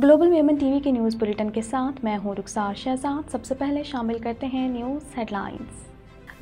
global वेमन TV के news bulletin के साथ मैं हूं रुखसार शहजाद सबसे पहले शामिल करते हैं न्यूज़ हेडलाइंस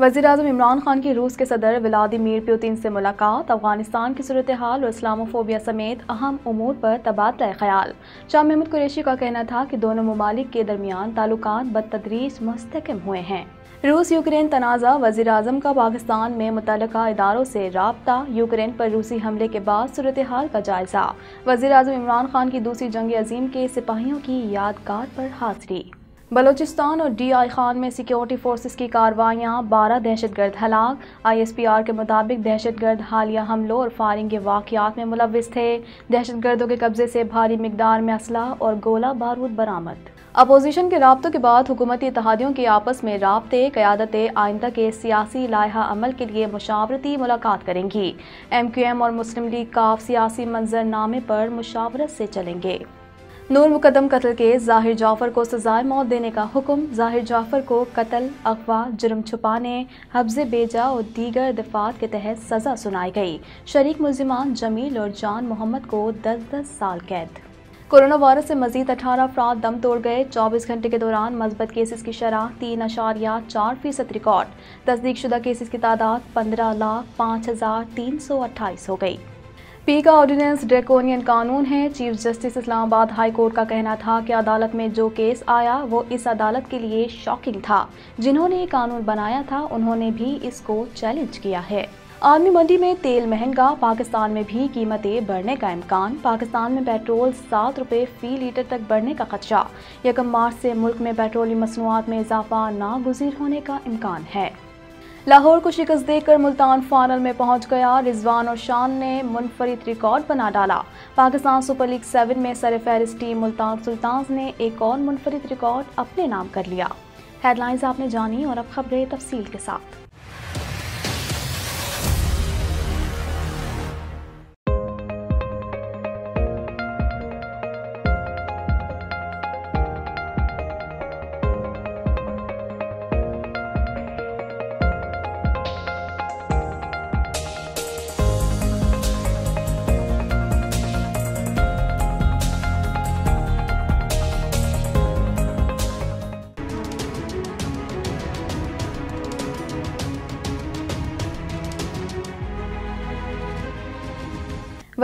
वजी अजम इमरान खान की रूस के सदर व्लादिमिर पुतिन से मुलाकात अफगानिस्तान की सूरत हाल और इस्लामोफोबिया समेत अहम अमूर पर तबादला ख्याल शाह महमूद कुरेशी का कहना था कि दोनों ममालिक के दरमियान ताल्लुक बदतदरीज मस्तकम हुए हैं रूस यूक्रेन तनाज़ा वजी अजम का पाकिस्तान में मुतल इदारों से रबता यूक्रेन पर रूसी हमले के बाद सूरत हाल का जायजा वजी अजम इमरान खान की दूसरी जंग अजीम के सिपाहियों की यादगार पर हाजिरी बलोचिस्तान और डी आई खान में सिक्योरिटी फोर्सेस की कार्रवाइयाँ बारह दहशत गर्द हलाक आई एस पी आर के मुताबिक दहशत गर्द हालिया हमलों और फायरिंग के वाकत में मुलविस थे दहशत गर्दों के कब्ज़े से भारी मकदार में असलाह और गोला बारूद बरामद अपोजिशन के रबतों के बाद हुकूमती इतिहादियों के आपस में रबते क़्यादत आइंदा के सियासी लाहा अमल के लिए मशावरती मुलाकात करेंगी एम क्यू एम और मुस्लिम लीग काफ सियासी मंजरनामे पर मुशावरत से चलेंगे नूर मुकदम कत्ल के जाहिर जाफर को सजाए मौत देने का हुक्म जाहिर जाफर को कत्ल अगवा जुर्म छुपाने हफ्जे बेजा और दीगर दफात के तहत सज़ा सुनाई गई शरीक मुलजिमान जमील और जान मोहम्मद को दस दस साल कैद कोरोना वायरस से मजीद अठारह अफराद दम तोड़ गए चौबीस घंटे के दौरान मस्बत केसेस की शराह तीन अशारिया चार फीसद रिकॉर्ड तस्दीक शुदा केसेस की तादाद पंद्रह लाख पाँच हज़ार तीन सौ अट्ठाईस हो गई पी का ऑर्डिनेंस ड्रैकोनियन कानून है chief justice Islamabad high court का कहना था कि अदालत में जो केस आया वो इस अदालत के लिए शॉकिंग था जिन्होंने ये कानून बनाया था उन्होंने भी इसको चैलेंज किया है आर्मी मंडी में तेल महंगा पाकिस्तान में भी कीमतें बढ़ने का इम्कान पाकिस्तान में पेट्रोल सात रुपये फी लीटर तक बढ़ने का खदशा यकम मार्च से मुल्क में पेट्रोलियम मसनूआत में इजाफा नागुजीर होने का इम्कान है लाहौर को शिकस्त देकर मुल्तान फाइनल में पहुंच गया रिजवान और शान ने मुनफरद रिकॉर्ड बना डाला पाकिस्तान सुपर लीग सेवन में सर सरफहरिस्त टीम मुल्तान सुल्तान ने एक और मुनफरद रिकॉर्ड अपने नाम कर लिया हेडलाइंस आपने जानी और अब खबरें तफसील के साथ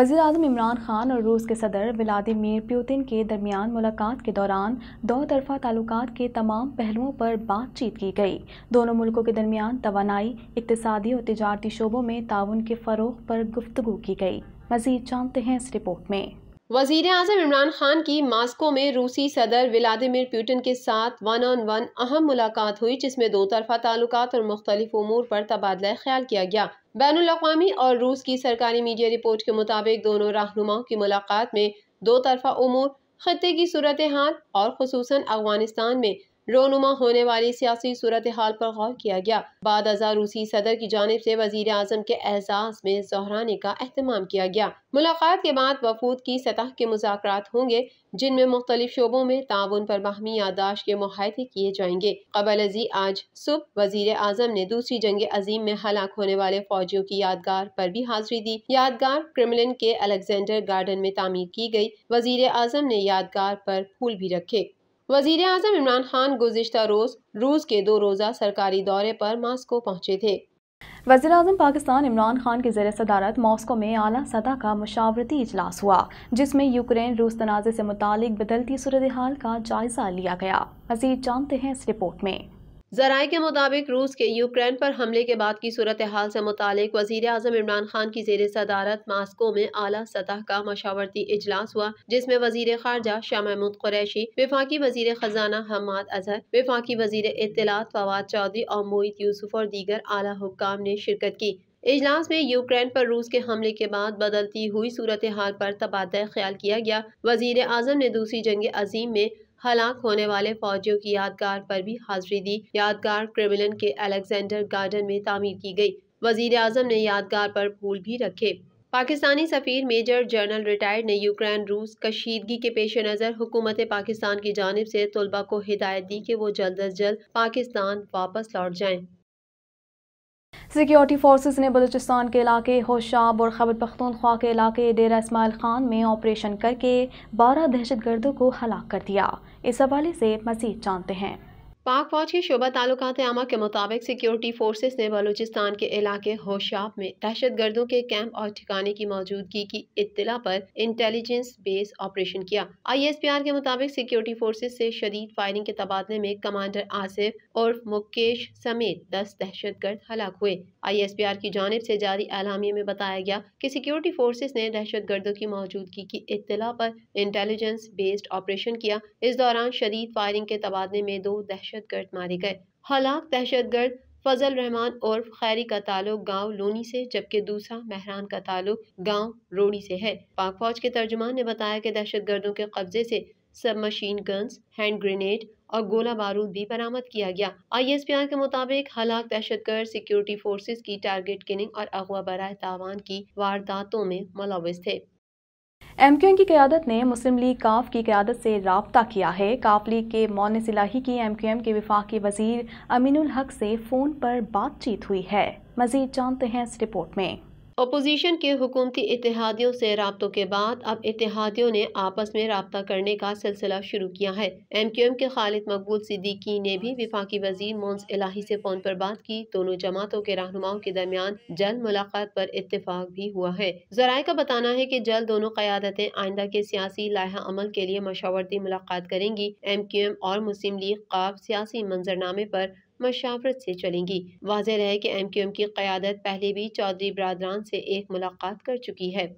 वजी अजम इमरान खान और रूस के सदर व्लादिमिर प्यूतिन के दरमियान मुलाकात के दौरान दो तरफा ताल्लुक के तमाम पहलुओं पर बातचीत की गई दोनों मुल्कों के दरमियान तोानाई इकतदी और तजारती शोबों में ताउन के फ़रोग पर गुफ्तु की गई मजीद जानते हैं इस रिपोर्ट में वजीर अजम इमरान खान की मास्को में रूसी सदर व्लादिमिर प्यूटिन के साथ वन ऑन वन अहम मुलाकात हुई जिसमें दो तरफा ताल्लुक और मुख्तलिफ अमूर पर तबादला ख्याल किया गया बैन अवी और रूस की सरकारी मीडिया रिपोर्ट के मुताबिक दोनों रहनुमाओं की मुलाकात में दो तरफा उमूर ख़त्े की सूरत हाल और खसूस अफगानिस्तान में रोनुमा होने वाली सियासी सूरत हाल पर गौर किया गया बाद अजा रूसी सदर की जानब ऐसी वजीर अजम के एजाज में जहराने का अहतमाम किया गया मुलाकात के बाद वफूद की सतह के मुजाकर होंगे जिनमें मुख्तलिफ शोबों में ताउन पर बाहमी यादाश्त के माहे किए जाएंगे कबल अजी आज सुबह वजीर अजम ने दूसरी जंग अजीम में हलाक होने वाले फौजियों की यादगार पर भी हाजिरी दी यादगार क्रिमलिन के अलेक्जेंडर गार्डन में तामीर की गई वजीर अजम ने यादगार पर फूल भी रखे वजीर अजम इमरान खान गुजशत रोज़ रूस के दो रोज़ा सरकारी दौरे पर मॉस्को पहुँचे थे वजी अजम पाकिस्तान इमरान खान की ज़र सदारत मॉस्को में अली सतह का मशावरती इजलास हुआ जिसमें यूक्रेन रूस तनाज़े से मुतल बदलती सूरत हाल का जायज़ा लिया गया मजीद जानते हैं इस रिपोर्ट में जराये के मुताबिक रूस के यूक्रेन पर हमले के बाद की सूरत हाल से मुतक वजीर अजम इमरान खान की जेर सदारत मास्को में आला सतह का मशावरती इजलास हुआ जिसमे वजीर खारजा शाह महमूद कुरैशी विफाकी वजीर खजाना हमाद अजहर विफाकी वजीर इतलात फवाद चौधरी और मोहित यूसुफ और दीगर आला हुकाम ने शिरकत की इजलास में यूक्रेन पर रूस के हमले के बाद बदलती हुई सूरत हाल पर तबादला ख्याल किया गया वजीर अजम ने दूसरी जंग अजीम में हलाक होने वाले फौजियों की यादगार पर भी हाजिरी दी यादगार क्रिमिलन के अलेक्जेंडर गार्डन में तामीर की गई वजीर अजम ने यादगार पर फूल भी रखे पाकिस्तानी सफ़ीर मेजर जनरल रिटायर्ड ने यूक्रेन रूस कशीदगी के पेश नज़र हुकूमत पाकिस्तान की जानब से तलबा को हिदायत दी कि वो जल्द अज जल्द पाकिस्तान वापस लौट जाए सिक्योरिटी फोर्सेस ने बलूचिस्तान के इलाके होशाब और खबर पख्तूनख्वा के इलाके डेरा इसमाइल खान में ऑपरेशन करके बारह दहशत को हलाक कर दिया इस हवाले से मजीद जानते हैं पाक फौज के शोबा ताल्लुकात आमा के मुताबिक सिक्योरिटी फोर्सेस ने बलूचिस्तान के इलाके होशाब में दहशत गर्दों के कैंप और ठिकाने की मौजूदगी की इतला पर इंटेलिजेंस बेस ऑपरेशन किया आईएसपीआर के मुताबिक सिक्योरिटी फोर्सेस से शदीद फायरिंग के तबादले में कमांडर आसिफ और मुकेश समेत दस दहशत गर्द हलाक हुए आईएसपीआर की जानब से जारी एलामी में बताया गया कि सिक्योरिटी फोर्सेस ने दहशत गर्दों की मौजूदगी की इतला पर इंटेलिजेंस बेस्ड ऑपरेशन किया इस दौरान शदीद फायरिंग के तबादले में दो दहशत गर्द मारे गए हालांकि गर्द फजल रहमान और खैरी का ताल्लुक गांव लोनी से जबकि दूसरा मेहरान का ताल्लुक गांव रोड़ी से है पाक फौज के तर्जुमान ने बताया कि गर्दों के कब्जे से सब मशीन गन्स हैंड ग्रेनेड और गोला बारूद भी बरामद किया गया आईएसपीआर के मुताबिक हलाक दहशत गर्द सिक्योरिटी फोर्सेज की टारगेट किलिंग और अगवा बरा तावान की वारदातों में मुलविस थे एम क्यू एम की क्यादत ने मुस्लिम लीग काफ की क्यादत से रबता किया है काफ लीग के मौन सिलाही की एम क्यू एम के विफाक वजीर अमीनुल हक से फ़ोन पर बातचीत हुई है मज़ीद जानते हैं इस रिपोर्ट में अपोजिशन के हुकूमती इतिहादियों से रबतों के बाद अब इतिहादियों ने आपस में रबता करने का सिलसिला शुरू किया है एम क्यू एम के खालिद मकबूल सिद्दीकी ने भी विफाकी वजीर मोन्स इलाही से फ़ोन पर बात की दोनों जमातों के रहनुमाओं के दरमियान जल्द मुलाकात पर इतफाक भी हुआ है जराये का बताना है की जल्द दोनों क्यादतें आइंदा के सियासी लाह अमल के लिए मशावरती मुलाकात करेंगी एम क्यू एम और मुस्लिम लीग काफ सियासी मंजरनामे पर मशावरत से चलेंगी वाज रहे कि एम क्यू एम की क्यादत पहले भी चौधरी बरदरान से एक मुलाकात कर चुकी है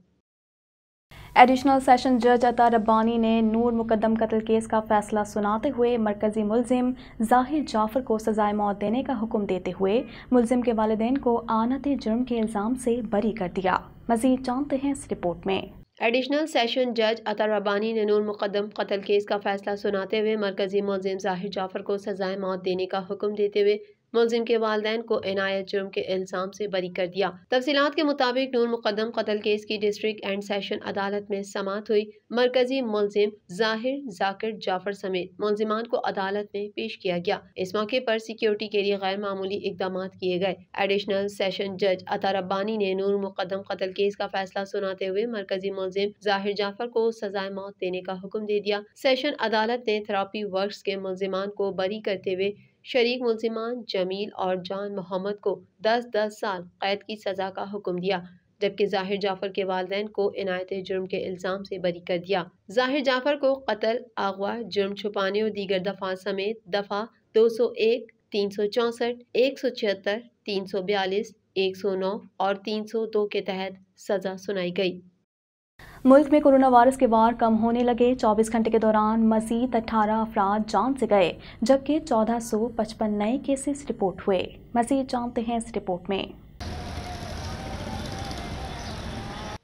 एडिशनल सेशन जज अता रब्बानी ने नूर मुकदम कत्ल केस का फैसला सुनाते हुए मरकज़ी मुलजिम जाहिर जाफर को सजाए मौत देने का हुक्म देते हुए मुलजिम के वालदेन को आनत जुर्म के इल्ज़ाम से बरी कर दिया मजीद जानते हैं इस रिपोर्ट में एडिशनल सेशन जज अतर रबानी ने नूर मुकदम कत्ल केस का फैसला सुनाते हुए मरकजी मुलिम जाहिर जाफर को सजाए मौत देने का हुक्म देते हुए मुलिम के वालदेन को इनायत जुर्म के इल्ज़ाम से बरी कर दिया तफसीत के मुताबिक नूर मुकदम कतल केस की डिस्ट्रिक्ट एंड सेशन अदालत में समात हुई मरकजी मुलिम जाहिर जाकिर जाफर समेत मुलजिमान को अदालत में पेश किया गया इस मौके पर सिक्योरिटी के लिए गैर मामूली इकदाम किए गए एडिशनल सेशन जज अता रब्बानी ने नूर मुकदम कतल केस का फैसला सुनाते हुए मरकजी मुलिम जाहिर जाफर को सजाए मौत देने का हुक्म दे दिया सेशन अदालत ने थेरापी वर्क के मुलजिमान को बरी करते हुए शरीक मुलजिमान जमील और जान मोहम्मद को दस दस साल कैद की सज़ा का हुक्म दिया जबकि जाहिर जाफ़र के वाले को इनायत जुर्म के इल्ज़ाम से बरी कर दिया जाहिर जाफ़र को कतल अगवा जुर्म छुपाने और दीगर दफ़ा समेत दफ़ा दो सौ एक तीन सौ चौंसठ एक सौ छिहत्तर तीन सौ बयालीस एक सौ नौ और तीन सौ दो के तहत सज़ा सुनाई गई मुल्क में कोरोना वायरस के वार कम होने लगे 24 घंटे के दौरान मजीद 18 अफराद जान से गए जबकि 1455 नए केसेस रिपोर्ट हुए मजीद जानते हैं इस रिपोर्ट में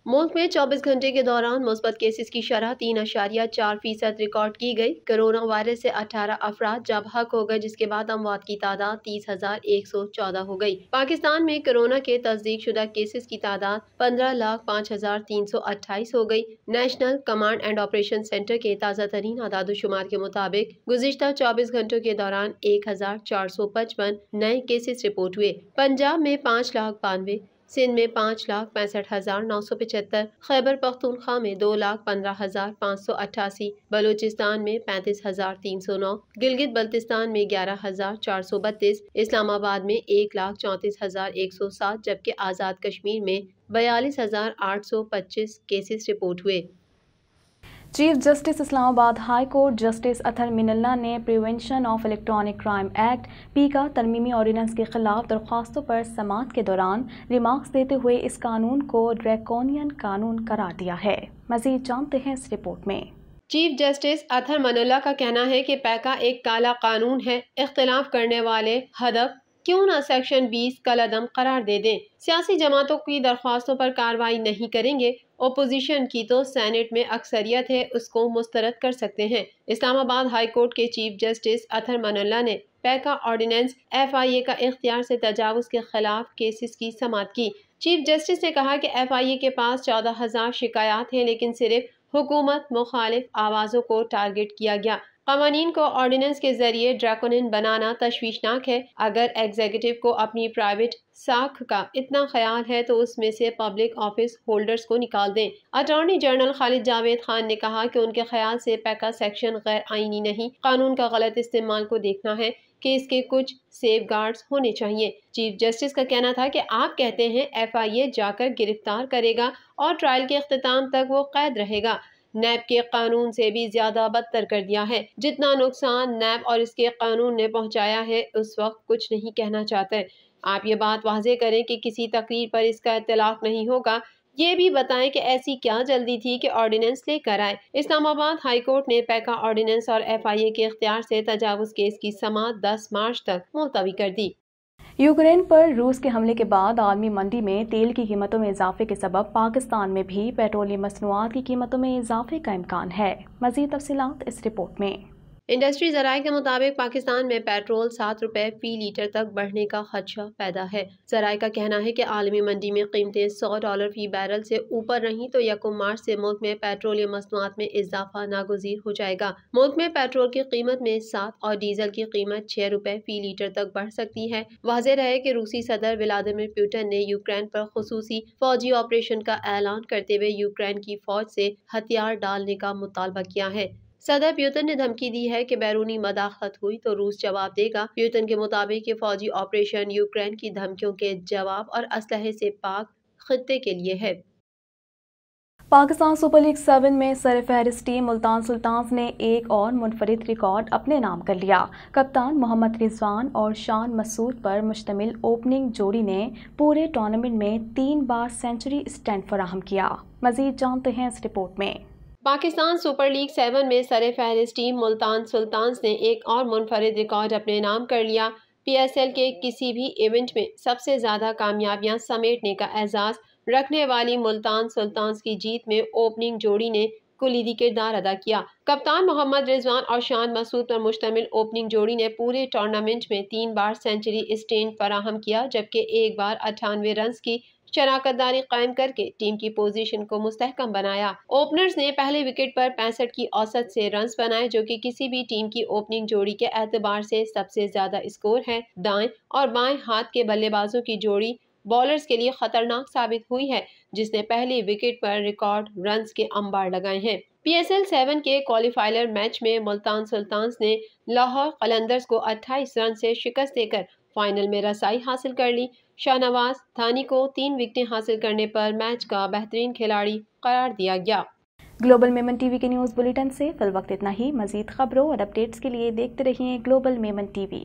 मुल्क में 24 घंटे के दौरान मुस्बत केसेस की शरह तीन अशारिया चार फीसद रिकॉर्ड की गई कोरोना वायरस से 18 अफराद जब हक हो गए जिसके बाद अमवात की तादाद तीस हजार एक सौ चौदह हो गई पाकिस्तान में कोरोना के तस्दीक शुदा केसेस की तादाद पंद्रह लाख पाँच हजार तीन सौ अट्ठाईस हो गई national command and operation centre के ताज़ा तरीन आदादोशुमार के मुताबिक गुजशत चौबीस घंटों के दौरान एक हजार चार सौ पचपन नए केसेस रिपोर्ट हुए पंजाब में पाँच लाख बानवे सिंध में पाँच लाख पैंसठ हज़ार नौ सौ पचहत्तर खैबर पख्तूनख्वा में दो लाख पंद्रह हज़ार पाँच सौ अट्ठासी बलोचिस्तान में पैंतीस हज़ार तीन सौ नौ गिलगित बल्तिस्तान में ग्यारह हज़ार चार सौ बत्तीस इस्लामाबाद में एक लाख चौंतीस हज़ार एक सौ सात जबकि आज़ाद कश्मीर में बयालीस हज़ार आठ सौ पच्चीस केसेस रिपोर्ट हुए chief justice Islamabad high court justice Athar Minallah ने prevention of electronic crime act P का तरमीमी ऑर्डीनेंस के खिलाफ दरख्वास्तों पर समात के दौरान रिमार्क्स देते हुए इस कानून को ड्रैकोनियन कानून करार दिया है मजीद जानते हैं इस रिपोर्ट में चीफ जस्टिस अथर मनल्ला का कहना है कि पैका एक काला कानून है इख्तलाफ करने वाले हदफ क्यों ना सेक्शन 20 कलदम करार दे दें सियासी जमातों की दरख्वास्तों पर कार्रवाई नहीं करेंगे अपोजिशन की तो सैनट में अक्सरियत है उसको मुस्तरद कर सकते हैं इस्लामाबाद हाई कोर्ट के चीफ जस्टिस अथर मनल्ला ने PECA ordinance F I A का इख्तियार से तजावज़ के खिलाफ केसेस की समात की चीफ जस्टिस ने कहा कि एफ आई ए के पास चौदह हज़ार शिकायत हैं लेकिन सिर्फ हुकूमत मुखालिफ आवाज़ों को टारगेट किया गया कवानीन को ऑर्डिनेंस के जरिए ड्रैकोनिन बनाना तशवीशनाक है अगर एग्जीक्यूटिव को अपनी प्राइवेट साख का इतना ख्याल है तो उसमें से पब्लिक ऑफिस होल्डर्स को निकाल दें अटॉर्नी जनरल खालिद जावेद खान ने कहा कि उनके ख्याल से पैका सेक्शन गैर आइनी नहीं कानून का गलत इस्तेमाल को देखना है कि इसके कुछ सेफ होने चाहिए चीफ जस्टिस का कहना था कि आप कहते हैं एफ आई ए जाकर गिरफ्तार करेगा और ट्रायल के अख्ताम तक वो कैद रहेगा नैब के कानून से भी ज्यादा बदतर कर दिया है जितना नुकसान नैब और इसके कानून ने पहुंचाया है उस वक्त कुछ नहीं कहना चाहते आप ये बात वाजे करें कि किसी तकरीर पर इसका इतलाक नहीं होगा ये भी बताएं कि ऐसी क्या जल्दी थी कि ऑर्डिनेंस लेकर आए इस्लामाबाद हाई कोर्ट ने पैका ऑर्डिनेंस और एफआईए के अख्तियार से तजावज़ केस की समात 10 मार्च तक मुलतवी कर दी यूक्रेन पर रूस के हमले के बाद आलमी मंडी में तेल की कीमतों में इजाफे के सबब पाकिस्तान में भी पेट्रोलियम मसनूआत की कीमतों में इजाफे का इम्कान है मजीद तफसीत इस रिपोर्ट में इंडस्ट्री ज़राये के मुताबिक पाकिस्तान में पेट्रोल सात रुपए फी लीटर तक बढ़ने का खदशा पैदा है जराये का कहना है कि आलमी मंडी में कीमतें सौ डॉलर फी बैरल से ऊपर रहीं तो यकुम मार्च से मुल्क में पेट्रोलियम मसनूआत में इजाफा नागजीर हो जाएगा मुल्क में पेट्रोल की कीमत में सात और डीजल की कीमत छह रुपए फी लीटर तक बढ़ सकती है वाज रहे की रूसी सदर व्लादिमिर पुटिन ने यूक्रेन पर खसूसी फौजी ऑपरेशन का ऐलान करते हुए यूक्रेन की फौज से हथियार डालने का मुतालबा किया है सदर प्यूतन ने धमकी दी है कि बैरूनी मदाखलत हुई तो रूस जवाब देगा प्यूतन के मुताबिक ये फौजी ऑपरेशन यूक्रेन की धमकियों के जवाब और असलहे से पाक खत्े के लिए है पाकिस्तान सुपर लीग सेवन में सरफहरिस टीम मुल्तान सुल्तान ने एक और मुनफरद रिकॉर्ड अपने नाम कर लिया कप्तान मोहम्मद रिजवान और शान मसूद पर मुश्तमिल ओपनिंग जोड़ी ने पूरे टूर्नामेंट में तीन बार सेंचुरी स्टैंड फराहम किया मजीद जानते हैं इस रिपोर्ट में पाकिस्तान सुपर लीग सेवन में सर फहरिस्त टीम मुल्तान सुल्तान ने एक और मुनफरद रिकॉर्ड अपने नाम कर लिया पीएसएल के किसी भी इवेंट में सबसे ज़्यादा कामयाबियां समेटने का एजाज़ रखने वाली मुल्तान सुल्तान की जीत में ओपनिंग जोड़ी ने कुलीदी किरदार अदा किया कप्तान मोहम्मद रिजवान और शान मसूद पर मुश्तमिल ओपनिंग जोड़ी ने पूरे टूर्नामेंट में तीन बार सेंचुरी स्टेंट फराहम किया जबकि एक बार अठानवे रन की शनाकत दारी कायम करके टीम की पोजीशन को मुस्तकम बनाया ओपनर्स ने पहले विकेट पर पैंसठ की औसत से रन बनाए जो कि किसी भी टीम की ओपनिंग जोड़ी के एतबार से सबसे ज्यादा स्कोर है दाएं और बाएं हाथ के बल्लेबाजों की जोड़ी बॉलर्स के लिए खतरनाक साबित हुई है जिसने पहली विकेट पर रिकॉर्ड रन के अंबार लगाए हैं पी एस एल सेवन के क्वालिफायर मैच में मुल्तान सुल्तान ने लाहौर कलंदर्स को 28 रन से शिकस्त देकर फाइनल में रसाई हासिल कर ली शाहनवाज थानी को तीन विकटें हासिल करने पर मैच का बेहतरीन खिलाड़ी करार दिया गया ग्लोबल मेमन टीवी के न्यूज़ बुलेटिन से फिल वक्त इतना ही मजीद खबरों और अपडेट्स के लिए देखते रहिए ग्लोबल मेमन टीवी